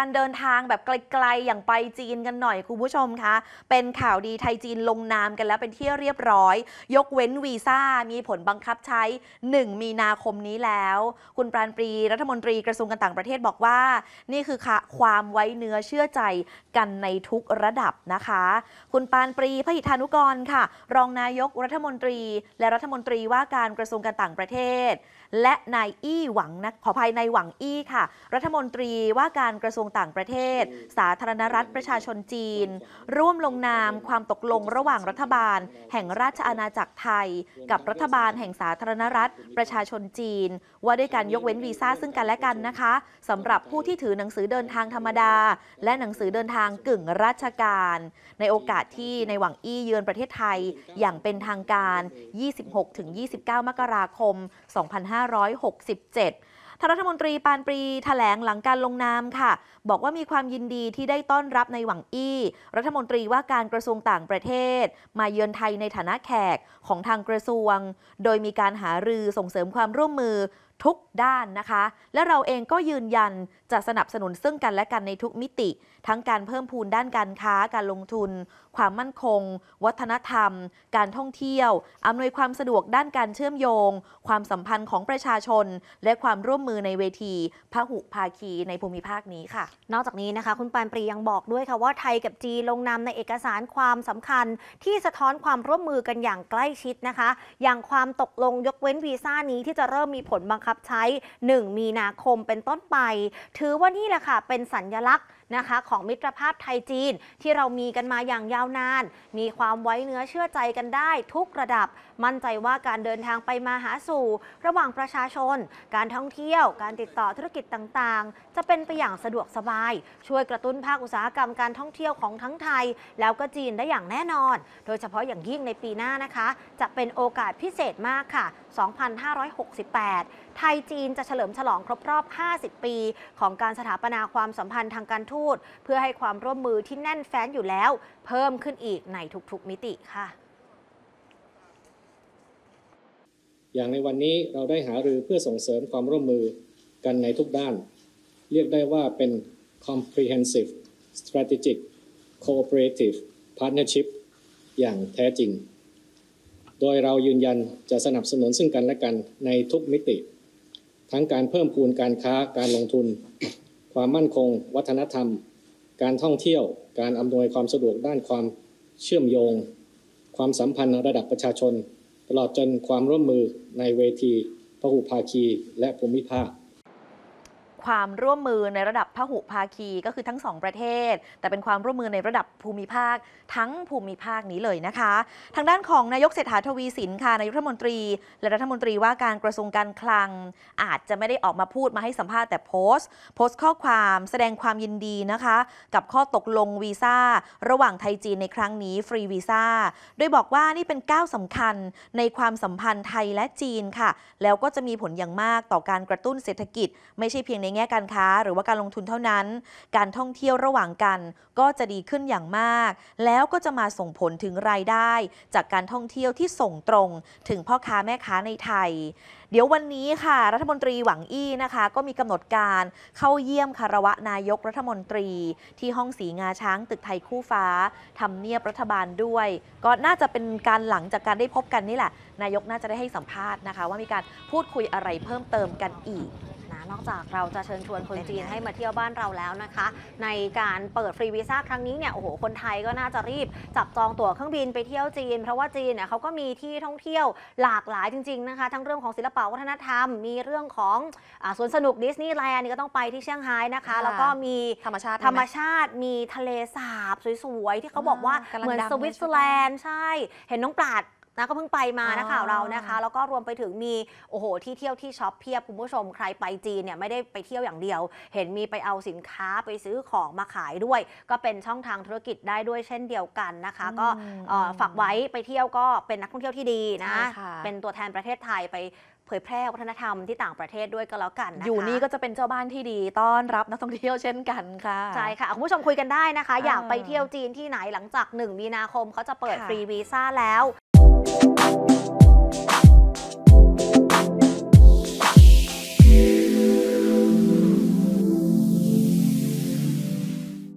การเดินทางแบบไกลๆอย่างไปจีนกันหน่อยคุณผู้ชมคะเป็นข่าวดีไทยจีนลงนามกันแล้วเป็นที่เรียบร้อย ยกเว้นวีซ่ามีผลบังคับใช้ 1 มีนาคมนี้แล้ว คุณปราณปรีรัฐมนตรีกระทรวงการต่างประเทศบอกว่า นี่คือความไว้เนื้อเชื่อใจกันในทุกระดับนะคะ คุณปานปรีพหิทานุกรค่ะ รองนายกรัฐมนตรี และรัฐมนตรีว่าการกระทรวงการต่างประเทศและนายอี้หวังนะขออภัยนายหวังอี้ค่ะ รัฐมนตรีว่าการกระทรวงต่างประเทศ สาธารณรัฐประชาชนจีน ร่วมลงนามความตกลงระหว่างรัฐบาลแห่งราชอาณาจักรไทย กับรัฐบาลแห่งสาธารณรัฐประชาชนจีนว่าด้วยการยกเว้นวีซ่าซึ่งกันและกันนะคะสำหรับผู้ที่ถือหนังสือเดินทางธรรมดา และหนังสือเดินทางกึ่งราชการ ในโอกาสที่ในหวังอี้เยือนประเทศไทย อย่างเป็นทางการ 26-29 มกราคม2 5 2567านรัฐมนตรีปานปรีถแถลงหลังการลงนามค่ะ บอกว่ามีความยินดีที่ได้ต้อนรับในหวังอี้ รัฐมนตรีว่าการกระทรวงต่างประเทศ มาเยือนไทยในฐานะแขกของทางกระทรวง โดยมีการหารือส่งเสริมความร่วมมือทุกด้านนะคะ และเราเองก็ยืนยันจะสนับสนุนซึ่งกันและกันในทุกมิติ ทั้งการเพิ่มพูนด้านการค้าการลงทุน ความมั่นคง วัฒนธรรม การท่องเที่ยวอำนวยความสะดวกด้านการเชื่อมโยงความสัมพันธ์ของประชาชน และความร่วมมือในเวทีพหุภาคีในภูมิภาคนี้ค่ะ นอกจากนี้นะคะคุณปานปรียังบอกด้วยค่ะว่าไทยกับจีนลงนามในเอกสารความสำคัญ ที่สะท้อนความร่วมมือกันอย่างใกล้ชิดนะคะ อย่างความตกลงยกเว้นวีซ่านี้ที่จะเริ่มมีผลบังคับบใช้ 1 มีนาคมเป็นต้นไป ถือว่านี่แหละค่ะ เป็นสัญญลักษณ์นะคะของมิตรภาพไทยจีนที่เรามีกันมาอย่างยาวนาน มีความไว้เนื้อเชื่อใจกันได้ทุกระดับมั่นใจว่าการเดินทางไปมาหาสู่ ระหว่างประชาชน การท่องเที่ยวการติดต่อธุรกิจต่างๆ จะเป็นไปอย่างสะดวกสบาย ช่วยกระตุ้นภาคอุตสาหกรรมการท่องเที่ยวของทั้งไทย แล้วก็จีนได้อย่างแน่นอน โดยเฉพาะอย่างยิ่งในปีหน้านะคะ จะเป็นโอกาสพิเศษมากค่ะ 2568ไทยจีนจะเฉลิมฉลองครบรอบ 50 ปีของการสถาปนาความสัมพันธ์ทางการทูตเพื่อให้ความร่วมมือที่แน่นแฟ้นอยู่แล้วเพิ่มขึ้นอีกในทุกๆมิติค่ะ อย่างในวันนี้เราได้หารือเพื่อส่งเสริมความร่วมมือกันในทุกด้าน เรียกได้ว่าเป็น comprehensive strategic cooperative partnership อย่างแท้จริง โดยเรายืนยันจะสนับสนุนซึ่งกันและกันในทุกมิติทั้งการเพิ่มพูนการค้าการลงทุน ความมั่นคง วัฒนธรรม การท่องเที่ยว การอำนวยความสะดวกด้านความเชื่อมโยง ความสัมพันธ์ระดับประชาชน ตลอดจนความร่วมมือในเวทีพหุภาคีและภูมิภาคความร่วมมือในระดับพหุภาคีก็คือทั้งสองประเทศ แต่เป็นความร่วมมือในระดับภูมิภาค ทั้งภูมิภาคนี้เลยนะคะ ทางด้านของนายกเศรษฐาทวีสินค่ะนายกรัฐมนตรีและรัฐมนตรีว่าการกระทรวงการคลัง อาจจะไม่ได้ออกมาพูดมาให้สัมภาษณ์แต่โพสต์โพสต์ข้อความแสดงความยินดีนะคะ กับข้อตกลงวีซ่าระหว่างไทยจีนในครั้งนี้ฟรีวีซ่าโดยบอกว่านี่เป็นก้าวสำคัญในความสัมพันธ์ไทยและจีนค่ะ แล้วก็จะมีผลอย่างมากต่อการกระตุ้นเศรษฐกิจ ไม่ใช่เพียงในแง่การค้าหรือว่าการลงทุนเท่านั้น การท่องเที่ยวระหว่างกัน ก็จะดีขึ้นอย่างมาก แล้วก็จะมาส่งผลถึงรายได้ จากการท่องเที่ยวที่ส่งตรงถึงพ่อค้าแม่ค้าในไทย เดี๋ยววันนี้ค่ะ รัฐมนตรีหวังอี้นะคะ ก็มีกำหนดการเข้าเยี่ยมคารวะนายกรัฐมนตรี ที่ห้องสีงาช้าง ตึกไทยคู่ฟ้าทำเนียบรัฐบาลด้วย ก็น่าจะเป็นการหลังจากการได้พบกันนี่แหละ นายกน่าจะได้ให้สัมภาษณ์นะคะ ว่ามีการพูดคุยอะไรเพิ่มเติมกันอีกนอกจากเราจะเชิญชวนคนจีนให้มาเที่ยวบ้านเราแล้วนะคะ ในการเปิดฟรีวีซ่าครั้งนี้เนี่ยโอ้โหคนไทยก็น่าจะรีบจับจองตั๋วเครื่องบินไปเที่ยวจีน เพราะว่าจีนเนี่ยเขาก็มีที่ท่องเที่ยวหลากหลายจริงๆนะคะทั้งเรื่องของศิลปวัฒนธรรม มีเรื่องของอสวนสนุกดิสนีย์แลนด์นี่ก็ต้องไปที่เชียงไฮ้นะคะแล้วก็มีธรรมชาติธรรมชาติมีทะเลสาบสวยๆ ที่เขาบอกว่าเหมือนสวิตเซอร์แลนด์ใช่เห็นน้องปราดนะก็เพิ่งไปมานะข่าวเรานะคะแล้วก็รวมไปถึงมีโอ้โห ที่เที่ยวที่ช็อปเพียบคุณผู้ชมใครไปจีนเนี่ยไม่ได้ไปเที่ยวอย่างเดียว เห็นมีไปเอาสินค้าไปซื้อของมาขายด้วย ก็เป็นช่องทางธุรกิจได้ด้วยเช่นเดียวกันนะคะ ก็ฝากไว้ไปเที่ยวก็เป็นนักท่องเที่ยวที่ดีนะเป็นตัวแทนประเทศไทยไปเผยแพร่วัฒนธรรมที่ต่างประเทศด้วยก็แล้วกันนะคะอยู่นี่ก็จะเป็นเจ้าบ้านที่ดีต้อนรับนักท่องเที่ยวเช่นกันค่ะใช่ค่ะคุณผู้ชมคุยกันได้นะคะ อยากไปเที่ยวจีนที่ไหนหลังจากหนึ่งมีนาคมเขาจะเปิดฟรีวีซ่าแล้ว